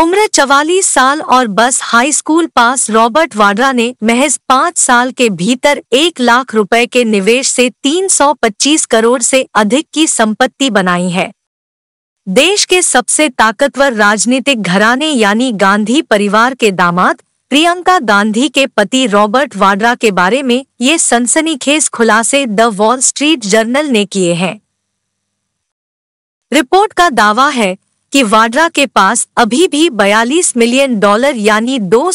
उम्र चवालीस साल और बस high school pass Robert Vadra ने महज पाँच साल के भीतर एक लाख रुपए के निवेश से 325 करोड़ से अधिक की संपत्ति बनाई है देश के सबसे ताकतवर राजनीतिक घराने यानी गांधी परिवार के दामाद प्रियंका गांधी के पति रॉबर्ट वाड्रा के बारे में ये सनसनीखेज खुलासे द वॉल स्ट्रीट जर्नल ने किए हैं रिपोर्ट का दावा है कि वाड्रा के पास अभी भी 42 मिलियन डॉलर यानी दो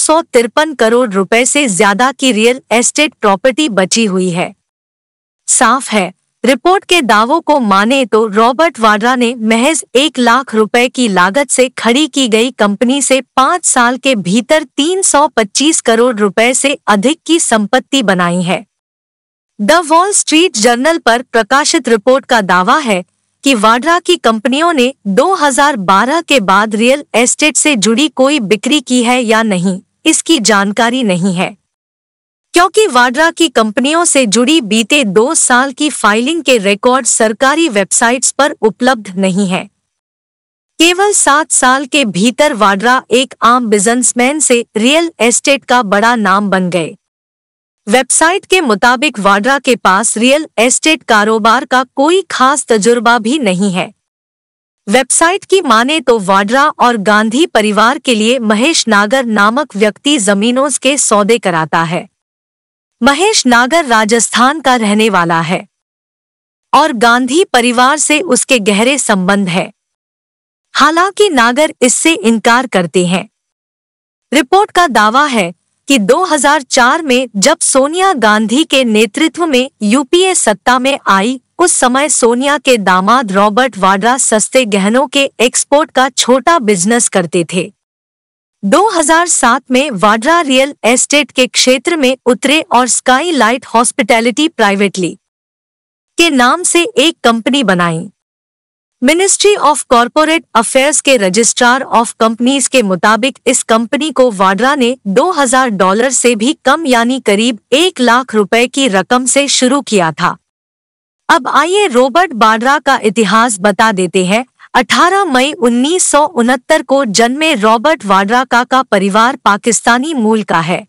करोड़ रुपए से ज्यादा की रियल एस्टेट प्रॉपर्टी बची हुई है साफ है रिपोर्ट के दावों को माने तो रॉबर्ट वाड्रा ने महज एक लाख रुपए की लागत से खड़ी की गई कंपनी से पाँच साल के भीतर 325 करोड़ रुपए से अधिक की संपत्ति बनाई है द वॉल स्ट्रीट जर्नल पर प्रकाशित रिपोर्ट का दावा है कि वाड्रा की कंपनियों ने 2012 के बाद रियल एस्टेट से जुड़ी कोई बिक्री की है या नहीं इसकी जानकारी नहीं है क्योंकि वाड्रा की कंपनियों से जुड़ी बीते दो साल की फाइलिंग के रिकॉर्ड सरकारी वेबसाइट्स पर उपलब्ध नहीं है केवल सात साल के भीतर वाड्रा एक आम बिजनेसमैन से रियल एस्टेट का बड़ा नाम बन गए वेबसाइट के मुताबिक वाड्रा के पास रियल एस्टेट कारोबार का कोई खास तजुर्बा भी नहीं है वेबसाइट की माने तो वाड्रा और गांधी परिवार के लिए महेश नागर नामक व्यक्ति जमीनों के सौदे कराता है महेश नागर राजस्थान का रहने वाला है और गांधी परिवार से उसके गहरे संबंध है हालांकि नागर इससे इनकार करते हैं रिपोर्ट का दावा है कि 2004 में जब सोनिया गांधी के नेतृत्व में यूपीए सत्ता में आई उस समय सोनिया के दामाद रॉबर्ट वाड्रा सस्ते गहनों के एक्सपोर्ट का छोटा बिजनेस करते थे 2007 में वाड्रा रियल एस्टेट के क्षेत्र में उतरे और स्काई लाइट हॉस्पिटैलिटी प्राइवेटली के नाम से एक कंपनी बनाई मिनिस्ट्री ऑफ कॉरपोरेट अफेयर्स के रजिस्ट्रार ऑफ कंपनीज के मुताबिक इस कंपनी को वाड्रा ने 2000 डॉलर से भी कम यानी करीब एक लाख रुपए की रकम से शुरू किया था अब आइए रॉबर्ट बाड्रा का इतिहास बता देते हैं 18 मई उन्नीस को जन्मे रॉबर्ट वाड्रा का, का परिवार पाकिस्तानी मूल का है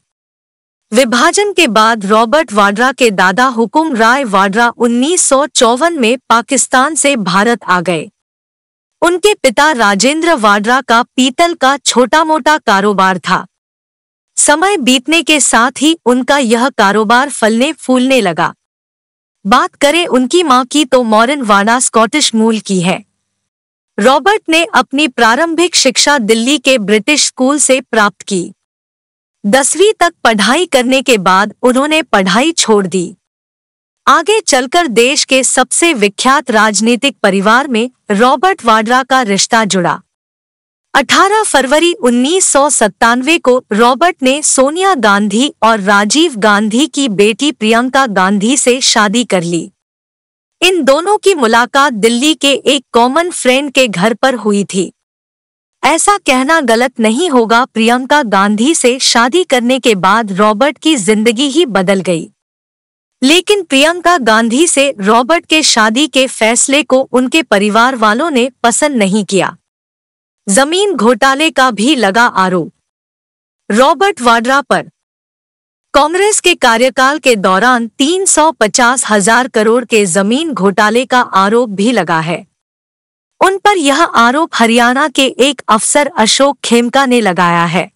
विभाजन के बाद रॉबर्ट वाड्रा के दादा हुकुम राय वाड्रा उन्नीस में पाकिस्तान से भारत आ गए उनके पिता राजेंद्र वाड्रा का पीतल का छोटा मोटा कारोबार था समय बीतने के साथ ही उनका यह कारोबार फलने फूलने लगा बात करें उनकी मां की तो मॉरन वाडा स्कॉटिश मूल की है रॉबर्ट ने अपनी प्रारंभिक शिक्षा दिल्ली के ब्रिटिश स्कूल से प्राप्त की दसवीं तक पढ़ाई करने के बाद उन्होंने पढ़ाई छोड़ दी आगे चलकर देश के सबसे विख्यात राजनीतिक परिवार में रॉबर्ट वाड्रा का रिश्ता जुड़ा 18 फरवरी उन्नीस को रॉबर्ट ने सोनिया गांधी और राजीव गांधी की बेटी प्रियंका गांधी से शादी कर ली इन दोनों की मुलाकात दिल्ली के एक कॉमन फ्रेंड के घर पर हुई थी ऐसा कहना गलत नहीं होगा प्रियंका गांधी से शादी करने के बाद रॉबर्ट की जिंदगी ही बदल गई लेकिन प्रियंका गांधी से रॉबर्ट के शादी के फैसले को उनके परिवार वालों ने पसंद नहीं किया जमीन घोटाले का भी लगा आरोप रॉबर्ट वाड्रा पर कांग्रेस के कार्यकाल के दौरान तीन सौ पचास हजार करोड़ के जमीन घोटाले का आरोप भी लगा है उन पर यह आरोप हरियाणा के एक अफसर अशोक खेमका ने लगाया है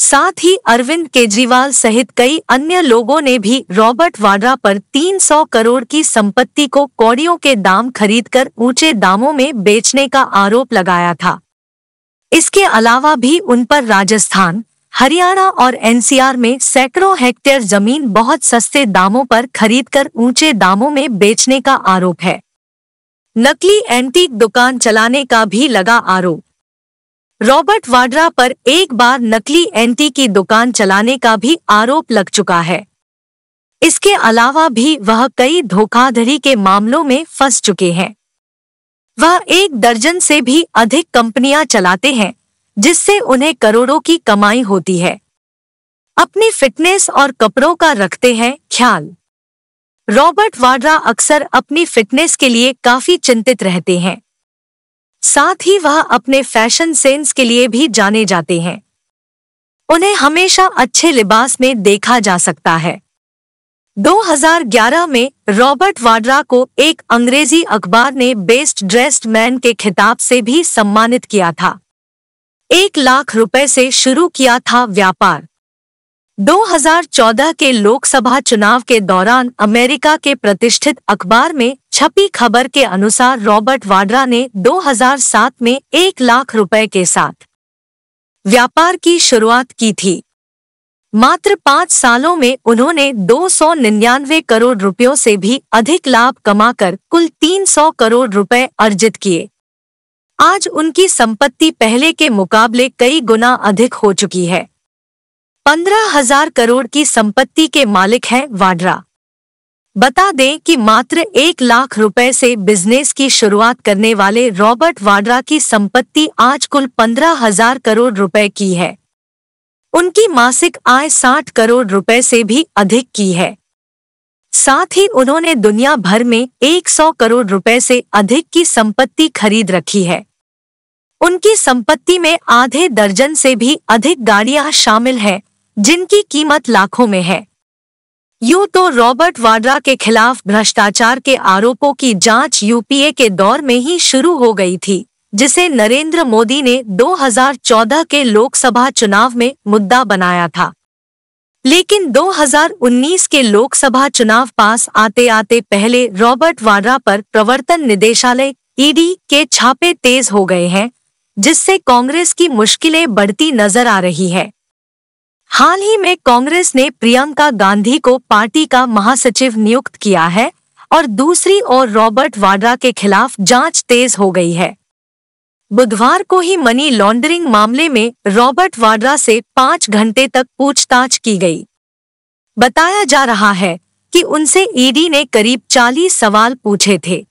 साथ ही अरविंद केजरीवाल सहित कई अन्य लोगों ने भी रॉबर्ट वाड्रा पर 300 करोड़ की संपत्ति को कौड़ियों के दाम खरीदकर ऊंचे दामों में बेचने का आरोप लगाया था इसके अलावा भी उन पर राजस्थान हरियाणा और एनसीआर में सैकड़ों हेक्टेयर जमीन बहुत सस्ते दामों पर खरीदकर ऊंचे दामों में बेचने का आरोप है नकली एंटीक दुकान चलाने का भी लगा आरोप रॉबर्ट वाड्रा पर एक बार नकली एंटी की दुकान चलाने का भी आरोप लग चुका है इसके अलावा भी वह कई धोखाधड़ी के मामलों में फंस चुके हैं वह एक दर्जन से भी अधिक कंपनियां चलाते हैं जिससे उन्हें करोड़ों की कमाई होती है अपनी फिटनेस और कपड़ों का रखते हैं ख्याल रॉबर्ट वाड्रा अक्सर अपनी फिटनेस के लिए काफी चिंतित रहते हैं साथ ही वह अपने फैशन सेंस के लिए भी जाने जाते हैं उन्हें हमेशा अच्छे लिबास में देखा जा सकता है 2011 में रॉबर्ट वाड्रा को एक अंग्रेजी अखबार ने बेस्ट ड्रेस्ड मैन के खिताब से भी सम्मानित किया था एक लाख रुपए से शुरू किया था व्यापार 2014 के लोकसभा चुनाव के दौरान अमेरिका के प्रतिष्ठित अखबार में छपी खबर के अनुसार रॉबर्ट वाड्रा ने 2007 में एक लाख रुपए के साथ व्यापार की शुरुआत की थी मात्र पाँच सालों में उन्होंने दो सौ निन्यानवे करोड़ रुपयों से भी अधिक लाभ कमाकर कुल तीन सौ करोड़ रुपए अर्जित किए आज उनकी संपत्ति पहले के मुकाबले कई गुना अधिक हो चुकी है पंद्रह हजार करोड़ की संपत्ति के मालिक है वाड्रा बता दें कि मात्र एक लाख रुपए से बिजनेस की शुरुआत करने वाले रॉबर्ट वाड्रा की संपत्ति आज कुल पंद्रह हजार करोड़ रुपए की है उनकी मासिक आय साठ करोड़ रुपए से भी अधिक की है साथ ही उन्होंने दुनिया भर में एक सौ करोड़ रुपए से अधिक की संपत्ति खरीद रखी है उनकी संपत्ति में आधे दर्जन से भी अधिक गाड़ियां शामिल हैं जिनकी कीमत लाखों में है यू तो रॉबर्ट वाड्रा के खिलाफ भ्रष्टाचार के आरोपों की जांच यूपीए के दौर में ही शुरू हो गई थी जिसे नरेंद्र मोदी ने 2014 के लोकसभा चुनाव में मुद्दा बनाया था लेकिन 2019 के लोकसभा चुनाव पास आते आते पहले रॉबर्ट वाड्रा पर प्रवर्तन निदेशालय ईडी के छापे तेज हो गए हैं जिससे कांग्रेस की मुश्किलें बढ़ती नजर आ रही है हाल ही में कांग्रेस ने प्रियंका गांधी को पार्टी का महासचिव नियुक्त किया है और दूसरी ओर रॉबर्ट वाड्रा के खिलाफ जांच तेज हो गई है बुधवार को ही मनी लॉन्ड्रिंग मामले में रॉबर्ट वाड्रा से पांच घंटे तक पूछताछ की गई बताया जा रहा है कि उनसे ईडी ने करीब चालीस सवाल पूछे थे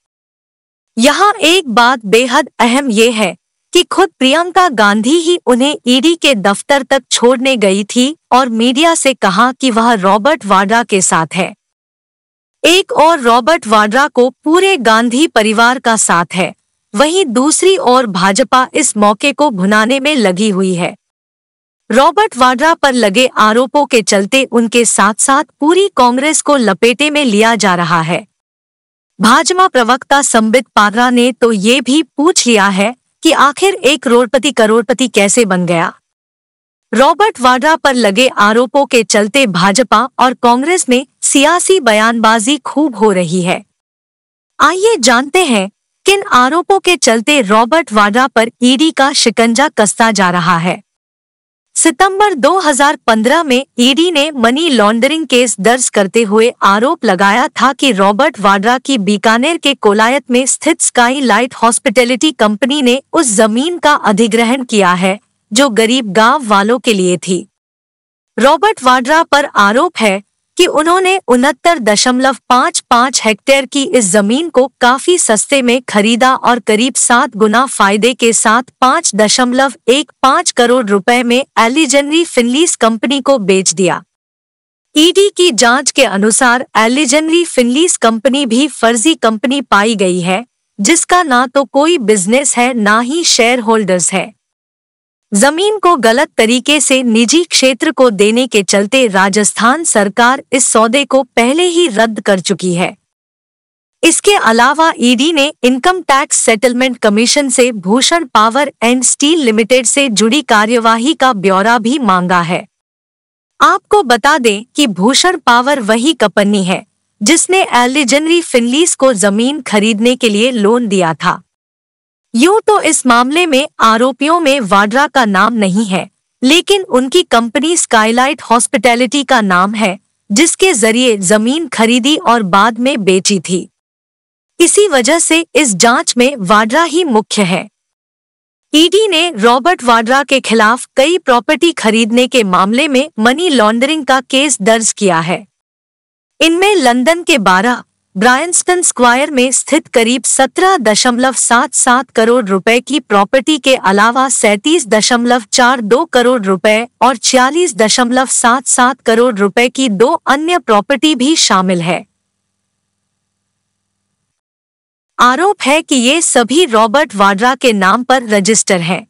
यहाँ एक बात बेहद अहम ये है कि खुद प्रियंका गांधी ही उन्हें ईडी के दफ्तर तक छोड़ने गई थी और मीडिया से कहा कि वह रॉबर्ट वाड्रा के साथ है एक और रॉबर्ट वाड्रा को पूरे गांधी परिवार का साथ है वहीं दूसरी ओर भाजपा इस मौके को भुनाने में लगी हुई है रॉबर्ट वाड्रा पर लगे आरोपों के चलते उनके साथ साथ पूरी कांग्रेस को लपेटे में लिया जा रहा है भाजपा प्रवक्ता संबित पात्रा ने तो ये भी पूछ लिया है कि आखिर एक करोड़पति करोड़पति कैसे बन गया रॉबर्ट वाड्रा पर लगे आरोपों के चलते भाजपा और कांग्रेस में सियासी बयानबाजी खूब हो रही है आइए जानते हैं किन आरोपों के चलते रॉबर्ट वाड्रा पर ईडी का शिकंजा कसता जा रहा है सितंबर 2015 में ईडी ने मनी लॉन्ड्रिंग केस दर्ज करते हुए आरोप लगाया था कि रॉबर्ट वाड्रा की बीकानेर के कोलायत में स्थित स्काई लाइट हॉस्पिटैलिटी कंपनी ने उस जमीन का अधिग्रहण किया है जो गरीब गांव वालों के लिए थी रॉबर्ट वाड्रा पर आरोप है कि उन्होंने उनहत्तर दशमलव पाँच पाँच हेक्टेयर की इस जमीन को काफी सस्ते में खरीदा और करीब सात गुना फायदे के साथ पाँच दशमलव एक पाँच करोड़ रुपए में एलिजेनरी फिनलीस कंपनी को बेच दिया ईडी की जांच के अनुसार एलिजनरी फिनलीस कंपनी भी फर्जी कंपनी पाई गई है जिसका ना तो कोई बिजनेस है ना ही शेयर होल्डर्स है जमीन को गलत तरीके से निजी क्षेत्र को देने के चलते राजस्थान सरकार इस सौदे को पहले ही रद्द कर चुकी है इसके अलावा ईडी ने इनकम टैक्स सेटलमेंट कमीशन से Bhushan power and steel limited से जुड़ी कार्यवाही का ब्यौरा भी मांगा है आपको बता दें कि भूषण पावर वही कंपनी है जिसने एलिजनरी फिनलीस को जमीन खरीदने के लिए लोन दिया था यूं तो इस मामले में आरोपियों में वाड्रा का नाम नहीं है लेकिन उनकी कंपनी स्काईलाइट हॉस्पिटैलिटी का नाम है जिसके जरिए जमीन खरीदी और बाद में बेची थी इसी वजह से इस जांच में वाड्रा ही मुख्य है ईडी ने रॉबर्ट वाड्रा के खिलाफ कई प्रॉपर्टी खरीदने के मामले में मनी लॉन्ड्रिंग का केस दर्ज किया है इनमें लंदन के 12 ब्रायंस्टन स्क्वायर में स्थित करीब 17.77 करोड़ रुपए की प्रॉपर्टी के अलावा 37.42 करोड़ रुपए और 46.77 करोड़ रुपए की दो अन्य प्रॉपर्टी भी शामिल है आरोप है कि ये सभी रॉबर्ट वाड्रा के नाम पर रजिस्टर हैं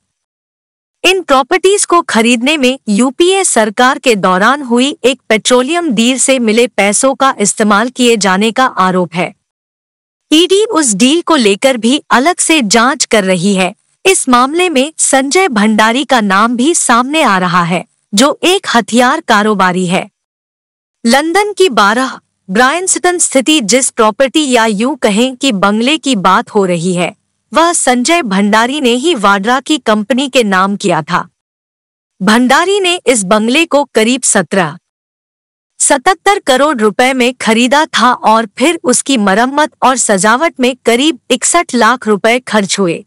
इन प्रॉपर्टीज को खरीदने में यूपीए सरकार के दौरान हुई एक पेट्रोलियम डील से मिले पैसों का इस्तेमाल किए जाने का आरोप है ईडी e उस डील को लेकर भी अलग से जांच कर रही है इस मामले में संजय भंडारी का नाम भी सामने आ रहा है जो एक हथियार कारोबारी है लंदन की बारह ब्रायनस्टन स्थिति जिस प्रॉपर्टी या यूं कहें कि बंगले की बात हो रही है वह संजय भंडारी ने ही वाड्रा की कंपनी के नाम किया था भंडारी ने इस बंगले को करीब सत्रह सतहत्तर करोड़ रुपए में खरीदा था और फिर उसकी मरम्मत और सजावट में करीब इकसठ लाख रुपए खर्च हुए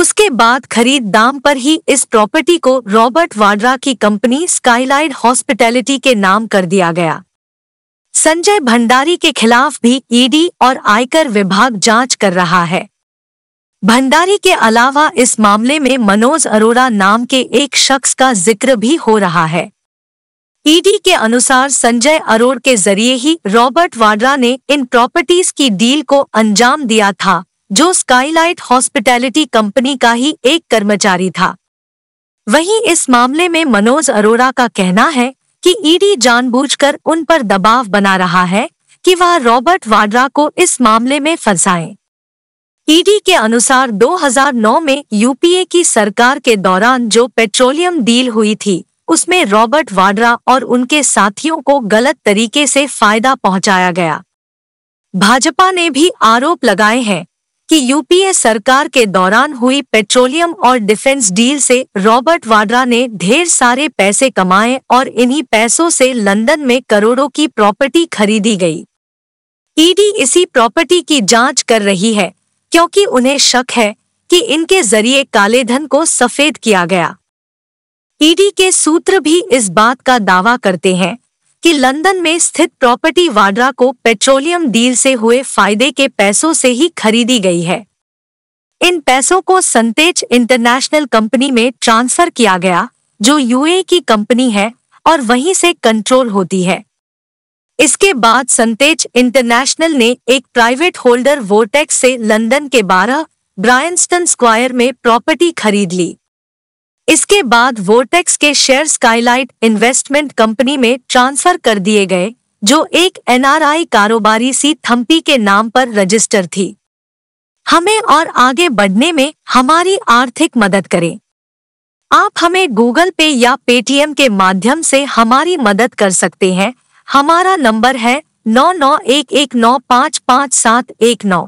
उसके बाद खरीद दाम पर ही इस प्रॉपर्टी को रॉबर्ट वाड्रा की कंपनी स्काईलाइट हॉस्पिटैलिटी के नाम कर दिया गया संजय भंडारी के खिलाफ भी ईडी और आयकर विभाग जांच कर रहा है भंडारी के अलावा इस मामले में मनोज अरोरा नाम के एक शख्स का जिक्र भी हो रहा है ईडी के अनुसार संजय अरोड़ के जरिए ही रॉबर्ट वाड्रा ने इन प्रॉपर्टीज की डील को अंजाम दिया था जो स्काईलाइट हॉस्पिटैलिटी कंपनी का ही एक कर्मचारी था वहीं इस मामले में मनोज अरोड़ा का कहना है कि ईडी जानबूझकर उन पर दबाव बना रहा है कि वह रॉबर्ट वाड्रा को इस मामले में फंसाएं। ईडी के अनुसार 2009 में यूपीए की सरकार के दौरान जो पेट्रोलियम डील हुई थी उसमें रॉबर्ट वाड्रा और उनके साथियों को गलत तरीके से फायदा पहुंचाया गया भाजपा ने भी आरोप लगाए हैं कि यूपीए सरकार के दौरान हुई पेट्रोलियम और डिफेंस डील से रॉबर्ट वाड्रा ने ढेर सारे पैसे कमाए और इन्हीं पैसों से लंदन में करोड़ों की प्रॉपर्टी खरीदी गई ईडी इसी प्रॉपर्टी की जांच कर रही है क्योंकि उन्हें शक है कि इनके जरिए काले धन को सफेद किया गया ईडी के सूत्र भी इस बात का दावा करते हैं कि लंदन में स्थित प्रॉपर्टी वाड्रा को पेट्रोलियम डील से हुए फायदे के पैसों से ही खरीदी गई है इन पैसों को संतेज इंटरनेशनल कंपनी में ट्रांसफर किया गया जो यूए की कंपनी है और वहीं से कंट्रोल होती है इसके बाद संतेज इंटरनेशनल ने एक प्राइवेट होल्डर वोटेक्स से लंदन के 12 ब्रायनस्टन स्क्वायर में प्रॉपर्टी खरीद ली इसके बाद वोटेक्स के शेयर स्काईलाइट इन्वेस्टमेंट कंपनी में ट्रांसफर कर दिए गए जो एक एनआरआई कारोबारी सी थम्पी के नाम पर रजिस्टर थी हमें और आगे बढ़ने में हमारी आर्थिक मदद करें आप हमें गूगल पे या पेटीएम के माध्यम से हमारी मदद कर सकते हैं हमारा नंबर है नौ नौ एक एक नौ पाँच पाँच सात एक नौ